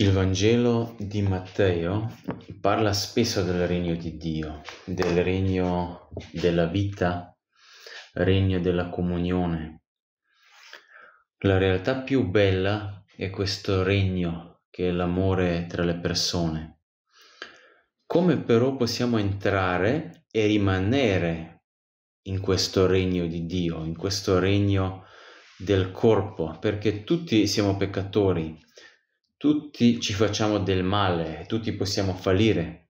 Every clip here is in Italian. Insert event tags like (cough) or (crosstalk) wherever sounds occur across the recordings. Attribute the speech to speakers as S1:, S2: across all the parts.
S1: Il Vangelo di Matteo parla spesso del regno di Dio, del regno della vita, regno della comunione. La realtà più bella è questo regno che è l'amore tra le persone. Come però possiamo entrare e rimanere in questo regno di Dio, in questo regno del corpo, perché tutti siamo peccatori, tutti ci facciamo del male, tutti possiamo fallire.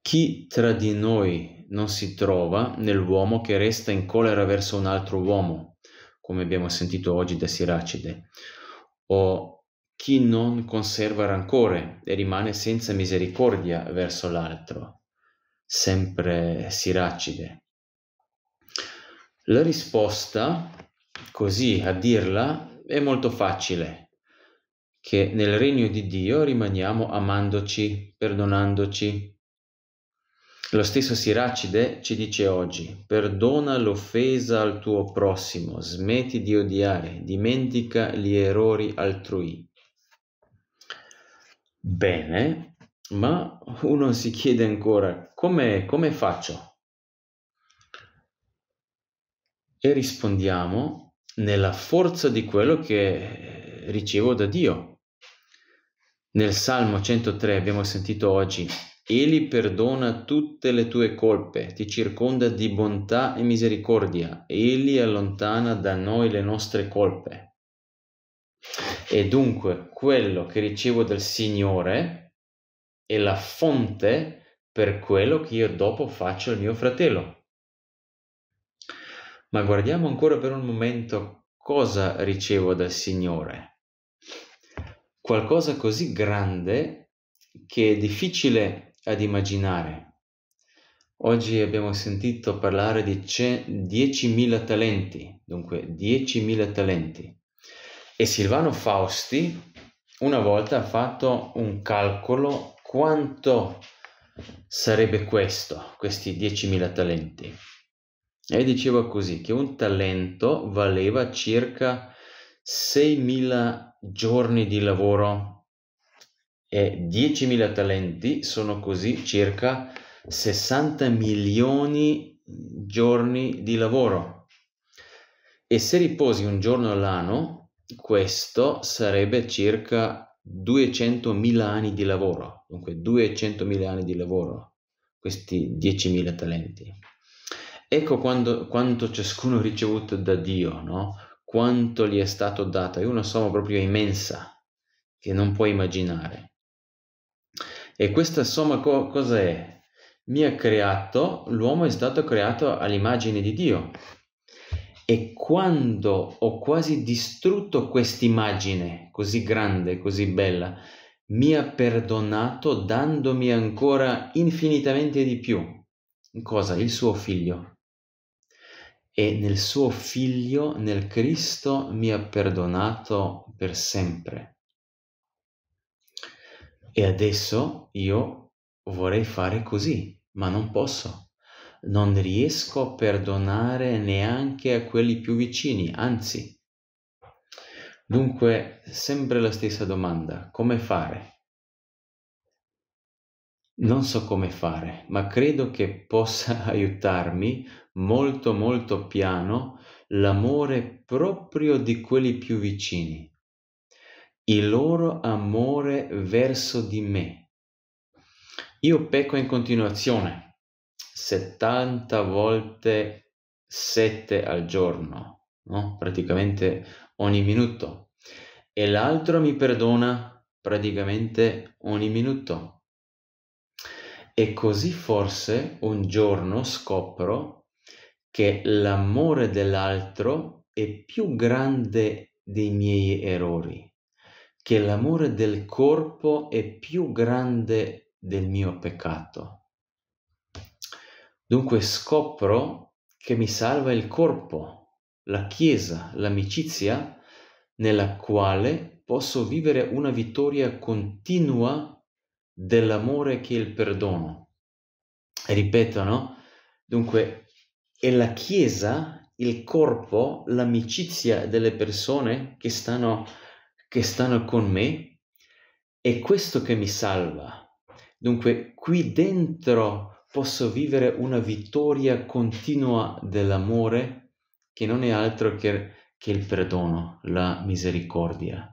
S1: Chi tra di noi non si trova nell'uomo che resta in collera verso un altro uomo, come abbiamo sentito oggi da Siracide, o chi non conserva rancore e rimane senza misericordia verso l'altro, sempre Siracide. La risposta, così a dirla, è molto facile che nel regno di Dio rimaniamo amandoci, perdonandoci. Lo stesso Siracide ci dice oggi, perdona l'offesa al tuo prossimo, smetti di odiare, dimentica gli errori altrui. Bene, ma uno si chiede ancora, come, come faccio? E rispondiamo nella forza di quello che ricevo da Dio. Nel Salmo 103 abbiamo sentito oggi, Egli perdona tutte le tue colpe, ti circonda di bontà e misericordia, Egli allontana da noi le nostre colpe. E dunque quello che ricevo dal Signore è la fonte per quello che io dopo faccio al mio fratello. Ma guardiamo ancora per un momento cosa ricevo dal Signore qualcosa così grande che è difficile ad immaginare. Oggi abbiamo sentito parlare di 10.000 talenti, dunque 10.000 talenti. E Silvano Fausti una volta ha fatto un calcolo quanto sarebbe questo, questi 10.000 talenti. E diceva così, che un talento valeva circa 6.000 giorni di lavoro e 10.000 talenti sono così circa 60 milioni di giorni di lavoro. E se riposi un giorno all'anno, questo sarebbe circa 200.000 anni di lavoro. Dunque 200.000 anni di lavoro, questi 10.000 talenti. Ecco quando, quanto ciascuno ha ricevuto da Dio, no? quanto gli è stato dato, è una somma proprio immensa che non puoi immaginare. E questa somma co- cos'è? Mi ha creato, l'uomo è stato creato all'immagine di Dio. E quando ho quasi distrutto quest'immagine così grande, così bella, mi ha perdonato dandomi ancora infinitamente di più. Cosa? Il suo figlio e nel suo Figlio, nel Cristo, mi ha perdonato per sempre. E adesso io vorrei fare così, ma non posso. Non riesco a perdonare neanche a quelli più vicini, anzi. Dunque, sempre la stessa domanda, come fare? Non so come fare, ma credo che possa (laughs) aiutarmi molto molto piano l'amore proprio di quelli più vicini, il loro amore verso di me. Io pecco in continuazione, 70 volte 7 al giorno, no? praticamente ogni minuto, e l'altro mi perdona praticamente ogni minuto e così forse un giorno scopro che l'amore dell'altro è più grande dei miei errori, che l'amore del corpo è più grande del mio peccato. Dunque scopro che mi salva il corpo, la Chiesa, l'amicizia, nella quale posso vivere una vittoria continua dell'amore che il perdono. Ripeto, no? dunque, è la Chiesa, il corpo, l'amicizia delle persone che stanno, che stanno con me, è questo che mi salva. Dunque, qui dentro posso vivere una vittoria continua dell'amore che non è altro che, che il perdono, la misericordia.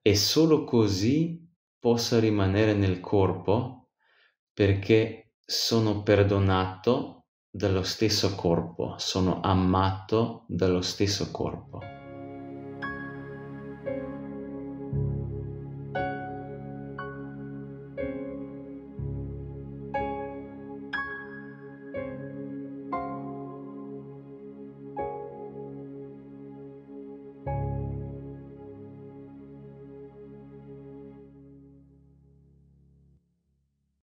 S1: E solo così possa rimanere nel corpo perché sono perdonato dallo stesso corpo, sono amato dallo stesso corpo.